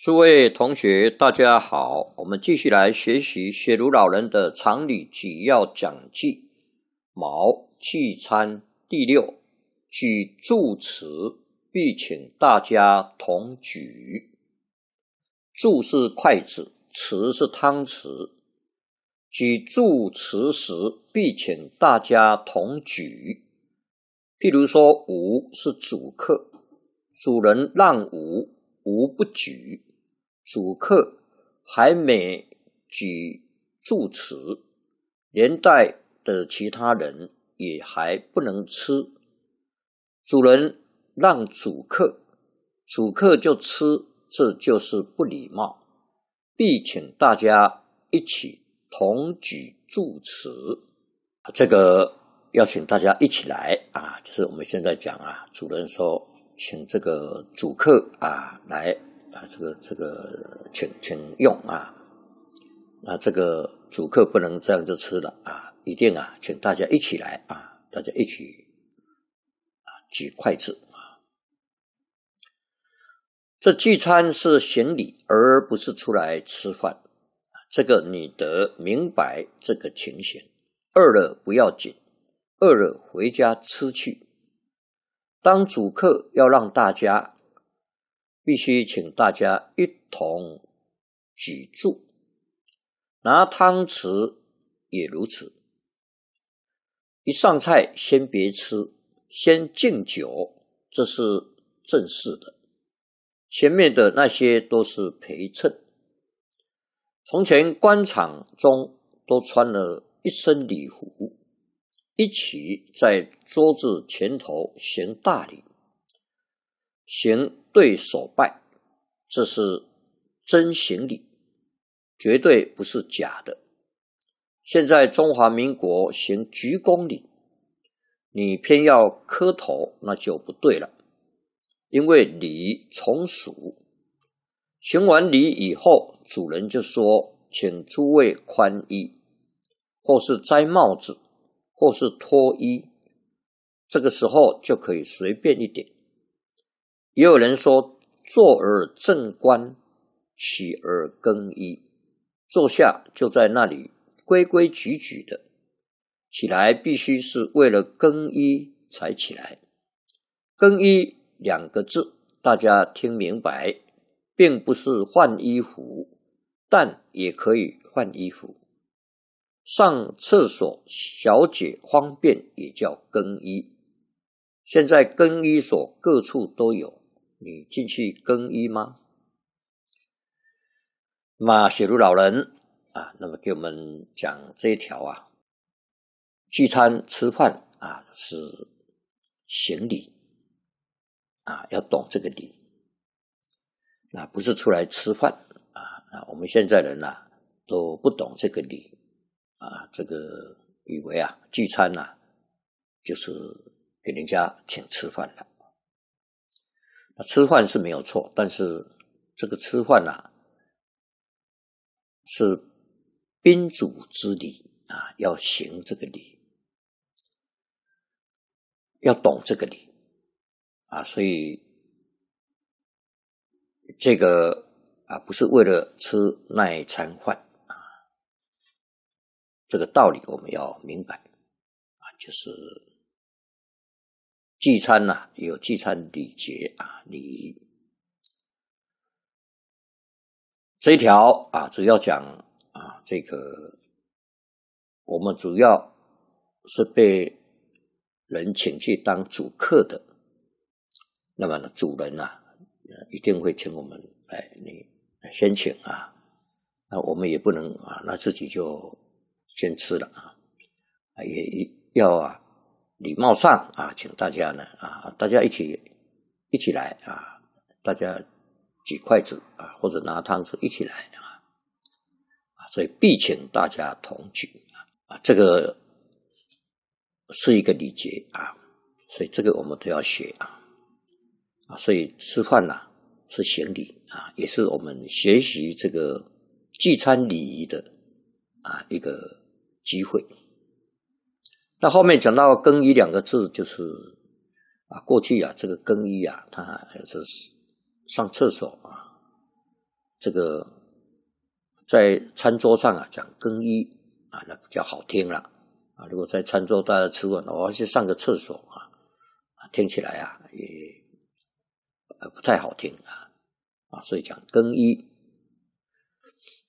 诸位同学，大家好！我们继续来学习雪庐老人的《常理举要讲记》“毛祭餐第六举助词”，必请大家同举。助是筷子，词是汤匙。举助词时，必请大家同举。譬如说，吾是主客，主人让吾，吾不举。主客还没举住词，连带的其他人也还不能吃。主人让主客，主客就吃，这就是不礼貌。必请大家一起同举住词，这个要请大家一起来啊，就是我们现在讲啊，主人说请这个主客啊来。啊，这个这个，请请用啊！那这个主客不能这样就吃了啊，一定啊，请大家一起来啊，大家一起啊举筷子啊！这聚餐是行礼，而不是出来吃饭。这个你得明白这个情形。饿了不要紧，饿了回家吃去。当主客要让大家。必须请大家一同举箸，拿汤匙也如此。一上菜，先别吃，先敬酒，这是正式的。前面的那些都是陪衬。从前官场中都穿了一身礼服，一起在桌子前头行大礼。行对所拜，这是真行礼，绝对不是假的。现在中华民国行鞠躬礼，你偏要磕头，那就不对了。因为礼从属，行完礼以后，主人就说：“请诸位宽衣，或是摘帽子，或是脱衣。”这个时候就可以随便一点。也有人说，坐而正观，起而更衣。坐下就在那里规规矩矩的，起来必须是为了更衣才起来。更衣两个字，大家听明白，并不是换衣服，但也可以换衣服。上厕所小姐方便也叫更衣。现在更衣所各处都有。你进去更衣吗？那雪茹老人啊，那么给我们讲这一条啊，聚餐吃饭啊是行礼啊，要懂这个礼。那不是出来吃饭啊我们现在人呐都不懂这个礼啊，这个以为啊聚餐啊、就是给人家请吃饭的。吃饭是没有错，但是这个吃饭啊，是宾主之礼啊，要行这个礼，要懂这个礼啊，所以这个啊不是为了吃那一餐饭啊，这个道理我们要明白啊，就是。祭餐呐，有祭餐礼节啊，礼仪。这一条啊，主要讲啊，这个我们主要是被人请去当主客的。那么呢，主人呐，一定会请我们来，你先请啊。那我们也不能啊，那自己就先吃了啊，啊，也要啊。礼貌上啊，请大家呢啊，大家一起一起来啊，大家举筷子啊，或者拿汤匙一起来啊，啊，所以必请大家同举啊，这个是一个礼节啊，所以这个我们都要学啊，啊，所以吃饭呢是行礼啊，也是我们学习这个聚餐礼仪的啊一个机会。那后面讲到更衣两个字，就是啊，过去啊，这个更衣啊，它是上厕所啊，这个在餐桌上啊讲更衣啊，那比较好听了啊。如果在餐桌大家吃了，我要去上个厕所啊，啊，听起来啊也呃不太好听啊啊，所以讲更衣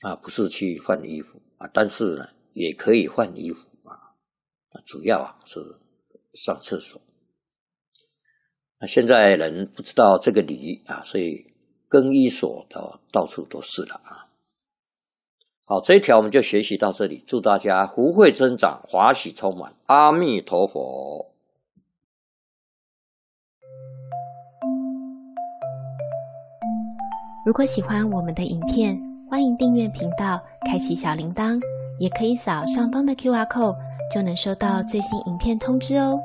啊，不是去换衣服啊，但是呢，也可以换衣服。主要啊是上厕所，那现在人不知道这个理啊，所以更衣所都到处都是了啊。好，这一条我们就学习到这里。祝大家福慧增长，华喜充满，阿弥陀佛。如果喜欢我们的影片，欢迎订阅频道，开启小铃铛。也可以扫上方的 Q R code，就能收到最新影片通知哦。